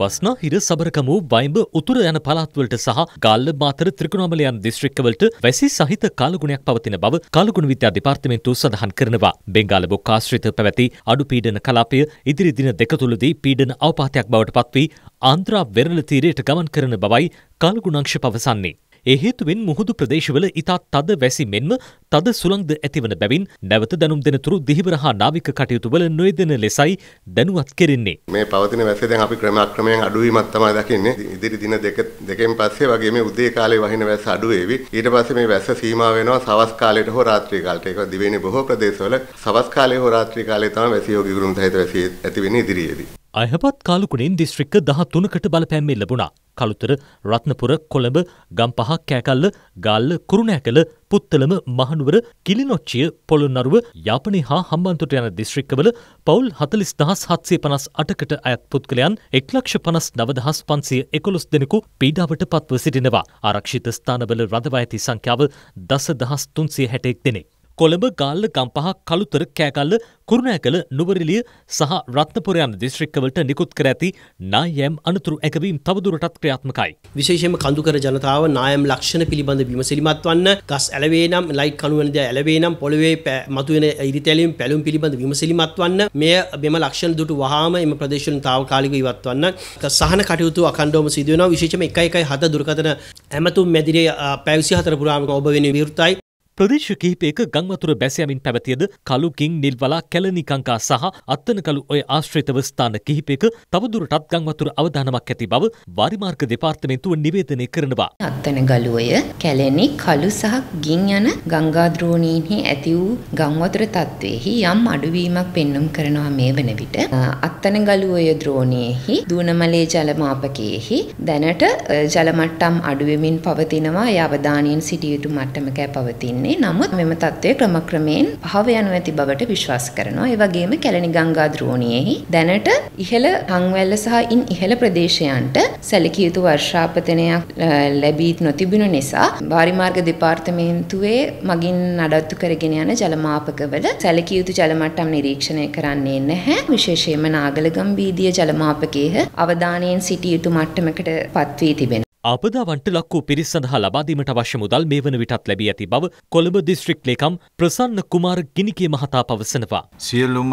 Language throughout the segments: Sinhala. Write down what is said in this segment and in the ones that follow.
බස්නා හිර සබරකමු වයිඹ උතුර යන පළාත්වලට සහ ගල්ල මාතර ත්‍රිකුණාමල යන දිස්ත්‍රික්කවලට වැසි සහිත කාලගුණයක් පවතින බව කාලගුණ විද්‍යා දෙපාර්තමේන්තුව සඳහන් කරනවා. බෙන්ගාල බොක්කාශ්‍රිත පැවති අඩු පීඩන කලාපය ඉදිරි දින දෙක තුලදී පීඩන අවපාතයක් බවට පත්වී ආන්ද්‍රා වෙරළ තීරයට ගමන් කරන බවයි කාලගුණංශ පවසන්නේ. ඒ හේතුවෙන් මුහුදු ප්‍රදේශවල ඉතා තද වැසි මෙන්ම තද සුළංද ඇතිවන බැවින් නැවත දැනුම් දෙනතුරු දිහිවර හා නාවික කටයුතුවල නොයදෙන ලෙසයි දැනුවත් කෙරෙන්නේ. මේ පවතින වැස්සේ දැන් අපි ක්‍රමක්‍රමයෙන් අඩුවීමක් තමයි දකින්නේ. ඉදිරි දින දෙක දෙකෙන් පස්සේ වගේ මේ උදේ කාලේ වහින වැස්ස අඩු වේවි. ඊට පස්සේ මේ වැස්ස සීමා වෙනවා සවස් කාලයට හෝ රාත්‍රී කාලයට. ඒක දිවයිනේ බොහෝ ප්‍රදේශවල සවස් කාලයේ හෝ රාත්‍රී කාලයේ තමයි වැසියෝගේ ගුරුම් සහිත වැසි ඇති වෙන්නේ ඉදිරියේදී. අයහපත් කාලුකුණෙන් දිස්ත්‍රික්ක දහ තුනකට බලපැම්මෙල් ලැබුණා. කළුතර රත්නපුර කොළඹ ගම්පහ කෑකල්ල ගල්ල කුරුණෑකළ පුත්තලම මහනුවර කිලිනොච්චිය පොළොන්නරුව යාපනය හා හම්බන්තුට යන දිස්ත්‍රික්කවල පවුල් හතලිස් දහස් හත්සේ පනස් අටකට අයත් පුද්ගලයන් එක්ලක්ෂ පනස් නවදහස් පන්සිය එකොළොස් දෙනෙකු පීඩාවට පත්ව සිටිනවා. ආරක්ෂිත ස්ථානවල රඳවා ඇති සංඛ්‍යාව දස දහස් තුන්සිය හැටෙක් දෙනෙක්. කොළඹ ගාල්ල ගම්පහ කළුතර කෑගල්ල කුරුණෑකළ නුවරලිය සහ රත්නපුර යන දිස්ත්‍රික්කවලට නිකුත් කර ඇති නායම් අනතුරු එකවීම තවදුරටත් ක්‍රියාත්මකයි. විශේෂයෙන්ම කඳුකර ජනතාව නායම් ලක්ෂණ පිළිබඳ විමසිලිමත් වන්න ගස් ඇලවේ නම් ලයිට් කණු වෙන දේ ඇලවේ නම් පොළවේ මතුවෙන ඉරිතැලීම් පැලුම් පිළිබඳ විමසිලිමත් වන්න මෙය මෙම ලක්ෂණ දුටු වහාම එම ප්‍රදේශවලින් తాවකාලිකව ඉවත් වන්න සහන කටයුතු අඛණ්ඩවම සිදු වෙනවා විශේෂයෙන්ම 117 දුරකථන ඇමතුම් මැදිරිය පැය 24 පුරාම ඔබ වෙනුවෙන් විවෘතයි ප්‍රදේශ කිහිපයක ගංවතුර බැසයමින් පැවතියද කළුකින් නිල්වලා කැලනිකංකා සහ අත්තනකළු ඔය ආශ්‍රිතව ස්ථාන කිහිපයක තවදුරටත් ගංවතුර අවධානමක් ඇති බව වාරිමාර්ග දෙපාර්තමේන්තුව නිවේදනය කරනවා. අත්තනගලුවය කැලණි කළු සහ ගින් යන ගංගාද්‍රෝණීන්හි ඇති වූ ගංවතුර තත්ත්වයෙහි යම් අඩුවීමක් පෙන්눔 කරනවා මේ වන විට අත්තනගලුවය ද්‍රෝණියෙහි දූනමලේ ජලමාපකයෙහි දැනට ජලමට්ටම් අඩුවෙමින් පවතිනවා ඒ අවධානයෙන් සිටිය යුතු මට්ටමක පවතින්නේ තියෙන්නේ. නමුත් මෙම தত্ত্বය ක්‍රමක්‍රමයෙන් පහව යනු ඇති බවට විශ්වාස කරනවා. ඒ වගේම කැලණි ගංගා ද්‍රෝණියෙහි දැනට ඉහළ හංවැල්ල සහ ඉන් ඉහළ ප්‍රදේශයන්ට සැලකිය යුතු වර්ෂාපතනයක් ලැබී නොතිබුණු නිසා වාරිමාර්ග දෙපාර්තමේන්තුවේ මගින් නඩත්තු කරගෙන යන ජලමාපකවල සැලකිය යුතු ජලමට්ටම් නිරීක්ෂණය කරන්නේ නැහැ. විශේෂයෙන්ම නාගලගම් වීදිය ජලමාපකයේ අවධානයෙන් සිටිය යුතු මට්ටමකට පත්වී තිබෙනවා. ආපදාවන්ට ලක්වූ පිරිස් සඳහා ලබාදීමට අවශ්‍ය මුදල් මේ වන විටත් ලැබී ඇති බව කොළඹ දිස්ත්‍රික් ලේකම් ප්‍රසන්න කුමාර ගිනිකේ මහතා පවසනවා. සියලුම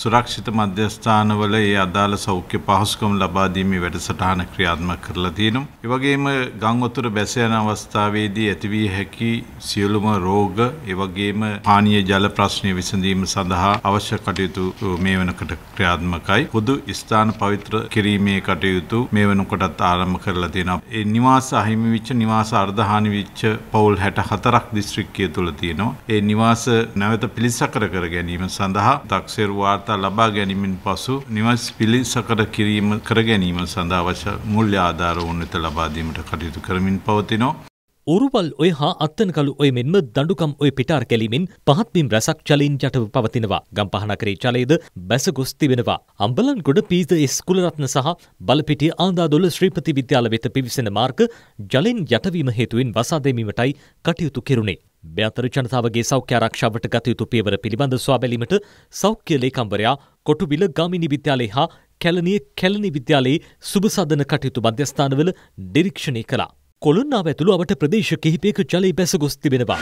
සුරක්ෂිත මධ්‍යස්ථානවල ඒ අදාළ සෞඛ්‍ය පහසුකම් ලබාදීමේ වැඩසටහන ක්‍රියාත්මක කරලා තියෙනවා. ඒ වගේම ගම් වතුර බැස යන අවස්ථාවේදී ඇතිවිය හැකි සියලුම රෝග ඒ වගේම පානීය ජල ප්‍රශ්නය විසඳීම සඳහා අවශ්‍ය කටයුතු මේ වෙනකොට ක්‍රියාත්මකයි. පොදු ස්ථාන පවිත්‍ර කිරීමේ කටයුතු මේ වෙනකොටත් ආරම්භ කරලා තියෙනවා. නිවාස අහිමිවිච්ච නිවාස අර්ධහානි විච්ච පවුල් හැට හතරක් දිස්ත්‍රික්කය තුළ තියෙනවා. ඒ නිවාස නැවත පිළිසකර කර ගැනීම සඳහා තක්සේරු වාර්තා ලබා ගැනීමෙන් පසු නිවස් පිළිසකර කිරීම කර ගැනීම සඳහා අවශ්‍ය මුල්්‍ය ආධාර උන්නත ලබාදීමට කටයුතු කරමින් පවතිනවා. උරුවල් ඔය හා අත්තනකළු ඔය මෙන්ම දඩුකම් ඔය පිටාර් කැලීමෙන් පහත්බිම් රැසක් චලයෙන් යටව පවතිනවා ගම්පහනකරේ චලයද බැස ගොස්ති වෙනවා. අම්බලන් ගොඩ පීද ස්කුලරත්න සහ බලපිටිය ආදාදොල ශ්‍රීපති විද්‍යාල වෙත පිවිසෙන මාර්ග ජලෙන් යටවීම හේතුවෙන් වසාදැමීමටයි කටයුතු කෙරුණේ. මෙතර ජනතාවගේ සෞඛ්‍ය ආරක්ෂාවට ගතයුතු පියවර පිළිබඳ ස්වාබැලීමට සෞඛ්‍ය ලේකම්වරයා කොටුබිල ගාමිණි විද්‍යාලය හා කැලනිය කැලනි විද්‍යාලයේ සුභසාධන කටයුතු මධ්‍යස්ථානවල නිරීක්ෂණය කළා. කොළුන්නාව ඇතුළු අවට ප්‍රදේශ කිහිපයක ජලය බැස ගොස් තිබෙනවා.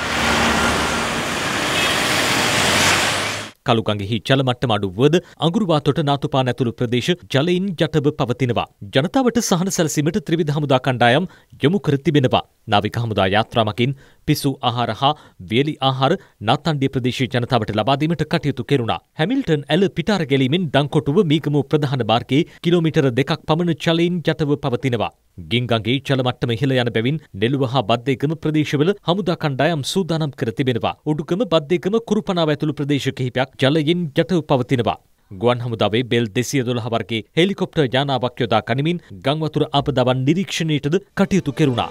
කළුගඟෙහි ජලමට්ටම අඩුවුවද අඟුරුවා තොට නාතුපා නැතුළු ප්‍රදේශ ජලයින් ජටබ පවතිනවා. ජනතාවට සහන සැලසීමට ත්‍රිවිධ හමුදා කණ්ඩායම් යොමු කර තිබෙනවා. නාවික හමුදා යාත්‍රාමකින් පිසු ආහාර හා වියලි ආහාර නත්තණ්ඩිය ප්‍රදේශීය ජනතාවට ලබා දීමට කටයුතු කෙරුණා. හැමිල්ටන් ඇල පිටාර ගැලීමෙන් දංකොටුව මීගමු ප්‍රධාන මාර්ගයේ කිලෝමීටර දෙකක් පමණ ජලයෙන් යටව පවතිනවා. ගිංගගේ ජල මට්ටම ඉහළ යන බැවින් නෙළුව හා බද්දේකම ප්‍රදේශවල හමුදා කණ්ඩායම් සූදානම් කර තිබෙනවා. උඩුකම බද්දේකම කුරුපනාව ඇතුළු ප්‍රදේශ කිහිපයක් ජලයෙන් යටව පවතිනවා. ගුවන් හමුදාවේ බෙල් දෙසිය දොළ හවරගේ හෙලිකොප්ට ජානාවක් යොදා කනිමින් ගංවතුර අපදවන් නිරීක්ෂණයටද කටයුතු කෙරුණා.